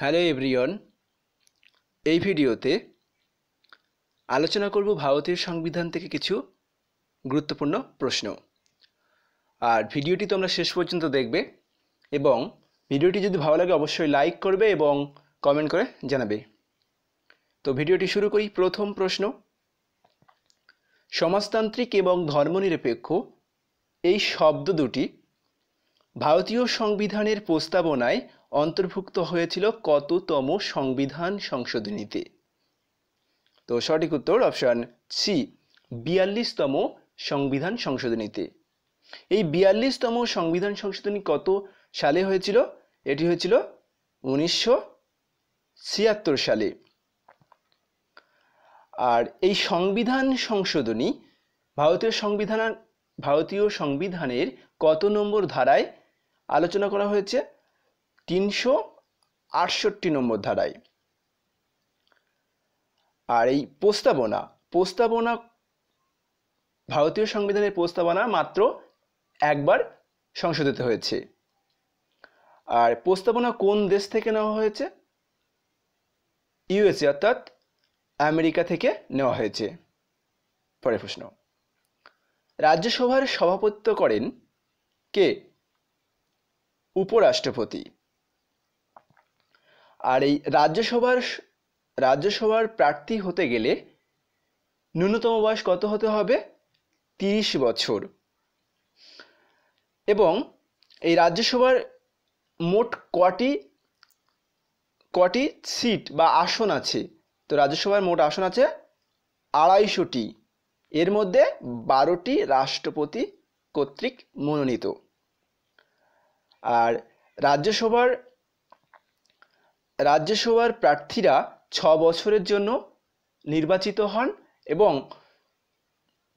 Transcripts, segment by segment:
hello everyone এই ভিডিওতে আলোচনা করব ভারতের সংবিধান থেকে কিছু গুরুত্বপূর্ণ প্রশ্ন আর ভিডিওটি তোমরা শেষ পর্যন্ত দেখবে এবং ভিডিওটি যদি ভালো লাগে অবশ্যই লাইক করবে এবং কমেন্ট করে জানাবে তো ভিডিওটি শুরু করি প্রথম প্রশ্ন সমাজতান্ত্রিক এবং ধর্মনিরপেক্ষ এই শব্দ দুটি ভারতীয় সংবিধানের প্রস্তাবনায় অন্তর্ভুক্ত হয়েছিল কততম সংবিধান সংশোধনীতে তো সঠিক উত্তর অপশান সি বিয়াল্লিশতম সংবিধান সংশোধনীতে এই বিয়াল্লিশতম সংবিধান সংশোধনী কত সালে হয়েছিল এটি হয়েছিল উনিশশো ছিয়াত্তর সালে আর এই সংবিধান সংশোধনী ভারতীয় সংবিধান ভারতীয় সংবিধানের কত নম্বর ধারায় আলোচনা করা হয়েছে তিনশো আটষট্টি নম্বর ধারায় আর এই প্রস্তাবনা প্রস্তাবনা ভারতীয় সংবিধানের প্রস্তাবনা মাত্র একবার সংশোধিত হয়েছে আর প্রস্তাবনা কোন দেশ থেকে নেওয়া হয়েছে ইউএসএ অর্থাৎ আমেরিকা থেকে নেওয়া হয়েছে পরের প্রশ্ন রাজ্যসভার সভাপতিত্ব করেন কে উপরাষ্ট্রপতি আর এই রাজ্যসভার রাজ্যসভার প্রার্থী হতে গেলে ন্যূনতম বয়স কত হতে হবে তিরিশ বছর এবং এই রাজ্যসভার মোট কটি কটি সিট বা আসন আছে তো রাজ্যসভার মোট আসন আছে আড়াইশোটি এর মধ্যে বারোটি রাষ্ট্রপতি কর্তৃক মনোনীত আর রাজ্যসভার রাজ্যসভার প্রার্থীরা ছ বছরের জন্য নির্বাচিত হন এবং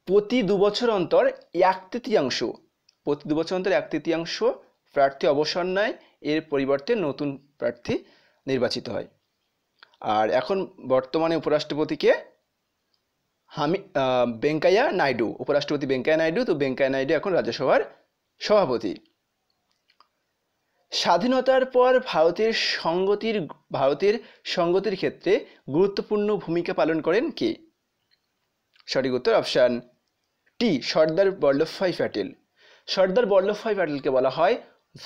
প্রতি দু বছর অন্তর এক তৃতীয়াংশ প্রতি দু বছর অন্তর এক তৃতীয়াংশ প্রার্থী অবসর নেয় এর পরিবর্তে নতুন প্রার্থী নির্বাচিত হয় আর এখন বর্তমানে উপরাষ্ট্রপতিকে হামি বেঙ্কাইয়া নাইডু উপরাষ্ট্রপতি বেঙ্কাইয়া নাইডু তো বেঙ্কাইয়া নাইডু এখন রাজ্যসভার সভাপতি স্বাধীনতার পর ভারতের সঙ্গতির ভারতের সঙ্গতির ক্ষেত্রে গুরুত্বপূর্ণ ভূমিকা পালন করেন কে সঠিক উত্তর অপশান টি সর্দার বল্লভভাই প্যাটেল সর্দার বল্লভভাই প্যাটেলকে বলা হয়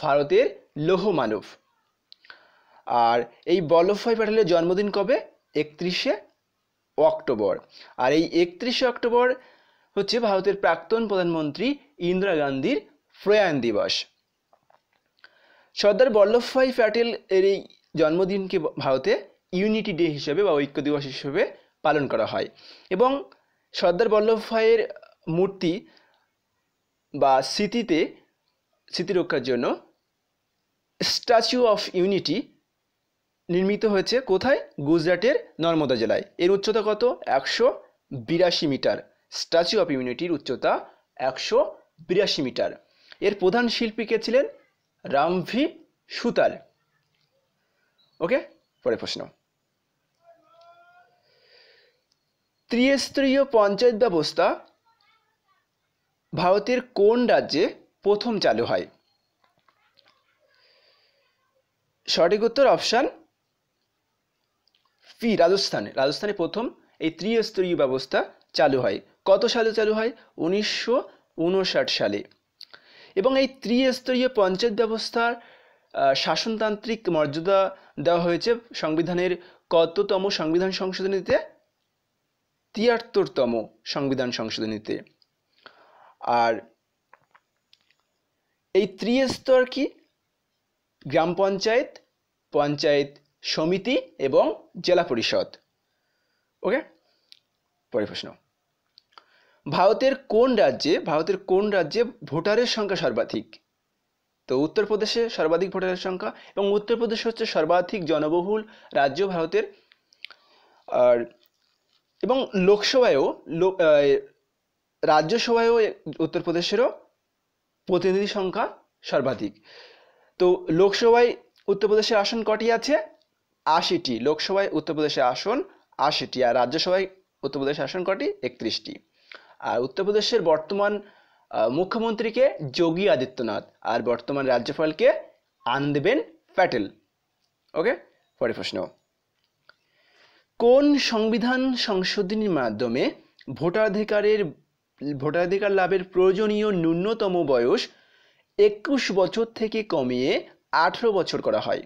ভারতের লৌহ মানব আর এই বল্লভভাই প্যাটেলের জন্মদিন কবে একত্রিশে অক্টোবর আর এই একত্রিশে অক্টোবর হচ্ছে ভারতের প্রাক্তন প্রধানমন্ত্রী ইন্দিরা গান্ধীর প্রয়াণ দিবস সর্দার বল্লভভাই প্যাটেল এর এই জন্মদিনকে ভারতে ইউনিটি ডে হিসেবে বা ঐক্য দিবস হিসেবে পালন করা হয় এবং সর্দার বল্লভভাইয়ের মূর্তি বা স্মৃতিতে স্মৃতি রক্ষার জন্য স্ট্যাচু অফ ইউনিটি নির্মিত হয়েছে কোথায় গুজরাটের নর্মদা জেলায় এর উচ্চতা কত একশো বিরাশি মিটার স্ট্যাচু অফ ইউনিটির উচ্চতা একশো বিরাশি মিটার এর প্রধান শিল্পী কে ছিলেন রামভি সুতাল ওকে পরে প্রশ্ন ত্রিস্তরীয় পঞ্চায়েত ব্যবস্থা ভারতের কোন রাজ্যে প্রথম চালু হয় সঠিক উত্তর অপশান পি রাজস্থানে রাজস্থানে প্রথম এই ত্রিস্তরীয় ব্যবস্থা চালু হয় কত সালে চালু হয় উনিশশো উনষাট সালে এবং এই ত্রিস্তরীয় পঞ্চায়েত ব্যবস্থার শাসনতান্ত্রিক মর্যাদা দেওয়া হয়েছে সংবিধানের কততম সংবিধান সংশোধনীতে তিয়াত্তরতম সংবিধান সংশোধনীতে আর এই ত্রিস্তর কি গ্রাম পঞ্চায়েত পঞ্চায়েত সমিতি এবং জেলা পরিষদ ওকে পরের প্রশ্ন ভারতের কোন রাজ্যে ভারতের কোন রাজ্যে ভোটারের সংখ্যা সর্বাধিক তো উত্তরপ্রদেশে সর্বাধিক ভোটারের সংখ্যা এবং উত্তরপ্রদেশ হচ্ছে সর্বাধিক জনবহুল রাজ্য ভারতের আর এবং লোকসভায়ও রাজ্যসভায়ও উত্তরপ্রদেশেরও প্রতিনিধি সংখ্যা সর্বাধিক তো লোকসভায় উত্তরপ্রদেশের আসন কটি আছে আশিটি লোকসভায় উত্তরপ্রদেশের আসন আশিটি আর রাজ্যসভায় উত্তরপ্রদেশের আসন কটি একত্রিশটি আর উত্তরপ্রদেশের বর্তমান মুখ্যমন্ত্রীকে যোগী আদিত্যনাথ আর বর্তমান রাজ্যপালকে আনন্দবেন প্যাটেল ওকে পরে প্রশ্ন কোন সংবিধান সংশোধনীর মাধ্যমে ভোটাধিকারের ভোটাধিকার লাভের প্রয়োজনীয় ন্যূনতম বয়স একুশ বছর থেকে কমিয়ে আঠেরো বছর করা হয়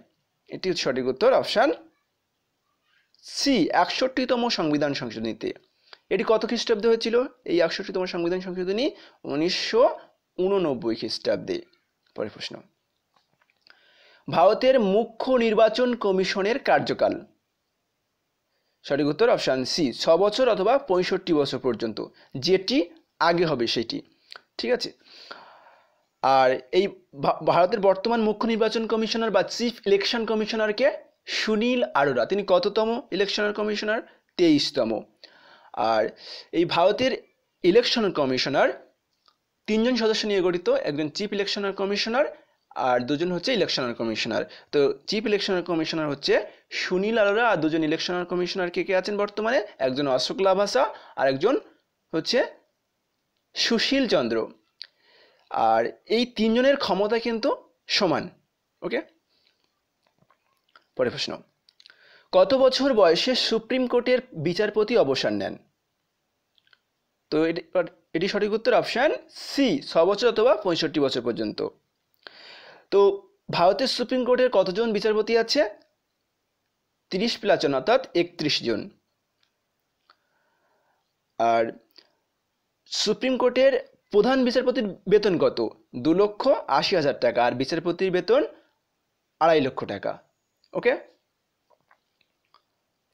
এটি সঠিক উত্তর অপশান সি একষট্টিতম সংবিধান সংশোধনীতে এটি কত খ্রিস্টাব্দে হয়েছিল এই তোমার সংবিধান সংশোধনী উনিশশো উননব্বই খ্রিস্টাব্দে পরের প্রশ্ন ভারতের মুখ্য নির্বাচন কমিশনের কার্যকাল সঠিক উত্তর অপশান সি ছ বছর অথবা পঁয়ষট্টি বছর পর্যন্ত যেটি আগে হবে সেটি ঠিক আছে আর এই ভারতের বর্তমান মুখ্য নির্বাচন কমিশনার বা চিফ ইলেকশন কমিশনারকে সুনীল আরোরা তিনি কততম ইলেকশনার কমিশনার তেইশতম আর এই ভারতের ইলেকশন কমিশনার তিনজন সদস্য নিয়ে গঠিত একজন চিফ ইলেকশনার কমিশনার আর দুজন হচ্ছে ইলেকশনার কমিশনার তো চিফ ইলেকশনার কমিশনার হচ্ছে সুনীল আরোরা আর দুজন ইলেকশনার কমিশনার কে কে আছেন বর্তমানে একজন অশোক লাভাসা আর একজন হচ্ছে সুশীল চন্দ্র আর এই তিনজনের ক্ষমতা কিন্তু সমান ওকে পরে প্রশ্ন কত বছর বয়সে সুপ্রিম কোর্টের বিচারপতি অবসর নেন তো এটি সঠিক উত্তর অপশান সি ছ বছর অথবা পঁয়ষট্টি বছর পর্যন্ত তো ভারতের সুপ্রিম কোর্টের কতজন বিচারপতি আছে তিরিশ প্লাচন অর্থাৎ একত্রিশ জন আর সুপ্রিম কোর্টের প্রধান বিচারপতির বেতন কত দু লক্ষ আশি হাজার টাকা আর বিচারপতির বেতন আড়াই লক্ষ টাকা ওকে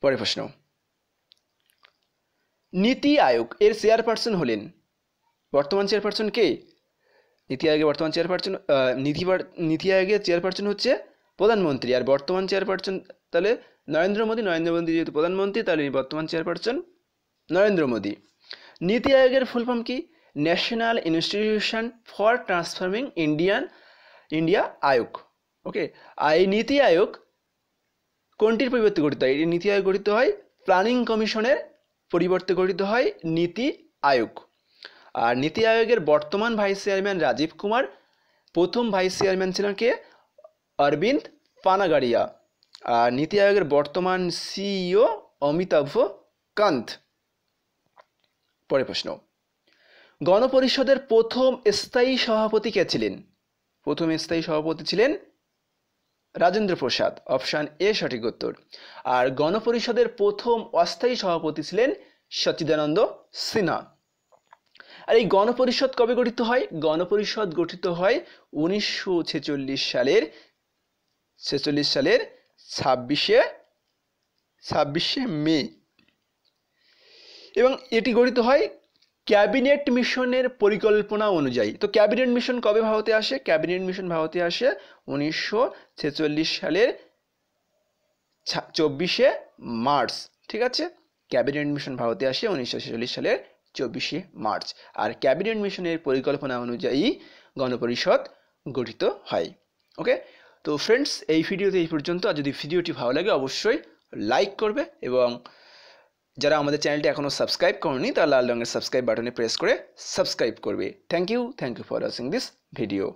পরের প্রশ্ন নীতি আয়োগ এর চেয়ারপারসন হলেন বর্তমান চেয়ারপারসন কে নীতি আয়োগের বর্তমান চেয়ারপারসন নীতি নীতি আয়োগের চেয়ারপারসন হচ্ছে প্রধানমন্ত্রী আর বর্তমান চেয়ারপারসন তাহলে নরেন্দ্র মোদী নরেন্দ্র মোদী যেহেতু প্রধানমন্ত্রী তাহলে বর্তমান চেয়ারপারসন নরেন্দ্র মোদী নীতি আয়োগের ফুল ফর্ম কি national institution for transforming Indian India Aayog okay আর এই নীতি আয়োগ কোনটির পরিবর্তে গঠিত হয় এটি নীতি আয়োগ গঠিত হয় প্ল্যানিং কমিশনের পরিবর্তে গঠিত হয় নীতি আয়োগ আর নীতি আয়োগের বর্তমান ভাইস চেয়ারম্যান রাজীব কুমার প্রথম ভাইস চেয়ারম্যান ছিলেন কে অরবিন্দ পানাগাড়িয়া আর নীতি আয়োগের বর্তমান সিইও অমিতাভ কান্ত পরে প্রশ্ন গণপরিষদের প্রথম স্থায়ী সভাপতি কে ছিলেন প্রথম স্থায়ী সভাপতি ছিলেন রাজেন্দ্র প্রসাদ অপশান এ সঠিক উত্তর আর গণপরিষদের প্রথম অস্থায়ী সভাপতি ছিলেন সচিদানন্দ সিনহা আর এই গণপরিষদ কবে গঠিত হয় গণপরিষদ গঠিত হয় উনিশশো সালের ছেচল্লিশ সালের ছাব্বিশে ছাব্বিশে মে এবং এটি গঠিত হয় ক্যাবিনেট মিশনের পরিকল্পনা অনুযায়ী তো ক্যাবিনেট মিশন কবে ভারতে আসে ক্যাবিনেট মিশন ভারতে আসে উনিশশো সালের চব্বিশে মার্চ ঠিক আছে ক্যাবিনেট মিশন ভারতে আসে উনিশশো সালের চব্বিশে মার্চ আর ক্যাবিনেট মিশনের পরিকল্পনা অনুযায়ী গণপরিষদ গঠিত হয় ওকে তো ফ্রেন্ডস এই ভিডিওতে এই পর্যন্ত আর যদি ভিডিওটি ভালো লাগে অবশ্যই লাইক করবে এবং যারা আমাদের চ্যানেলটি এখনও সাবস্ক্রাইব করেনি তারা লাল রঙের সাবস্ক্রাইব বাটনে প্রেস করে সাবস্ক্রাইব করবে thank you thank you for watching this video